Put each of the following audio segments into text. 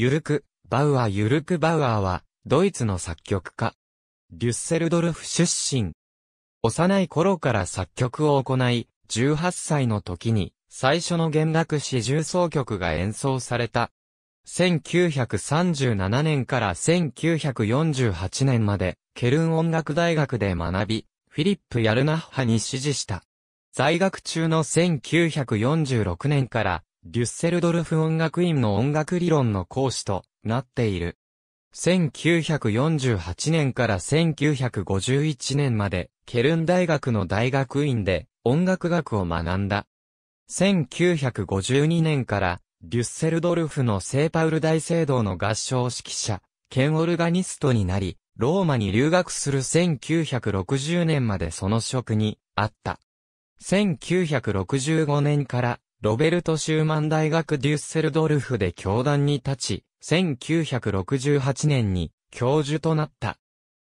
ゆるく、バウアー・ゆるくバウアーは、ドイツの作曲家。デュッセルドルフ出身。幼い頃から作曲を行い、18歳の時に、最初の弦楽四重奏曲が演奏された。1937年から1948年まで、ケルン音楽大学で学び、フィリップ・ヤルナッハに指示した。在学中の1946年からデュッセルドルフ音楽院の音楽理論の講師となっている。1948年から1951年まで、ケルン大学の大学院で音楽学を学んだ。1952年から、デュッセルドルフの聖パウル大聖堂の合唱指揮者、兼オルガニストになり、ローマに留学する1960年までその職にあった。1965年からロベルト・シューマン大学デュッセルドルフで教団に立ち、1968年に教授となった。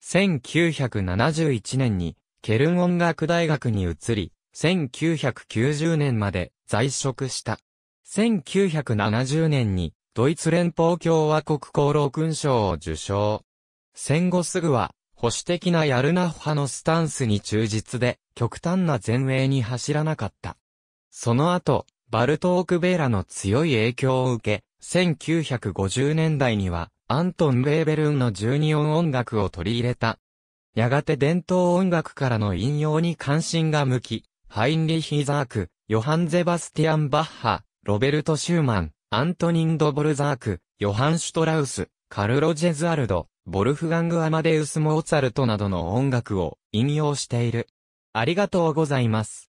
1971年にケルン音楽大学に移り、1990年まで在職した。1970年にドイツ連邦共和国功労勲章を受賞。戦後すぐは保守的なヤルナフ派のスタンスに忠実で極端な前衛に走らなかった。その後、バルトーク・ベーラの強い影響を受け、1950年代には、アントン・ベーベルンの12音音楽を取り入れた。やがて伝統音楽からの引用に関心が向き、ハインリヒ・ザーク、ヨハン・ゼバスティアン・バッハ、ロベルト・シューマン、アントニン・ド・ボルザーク、ヨハン・シュトラウス、カルロ・ジェズアルド、ボルフガング・アマデウス・モーツァルトなどの音楽を引用している。ありがとうございます。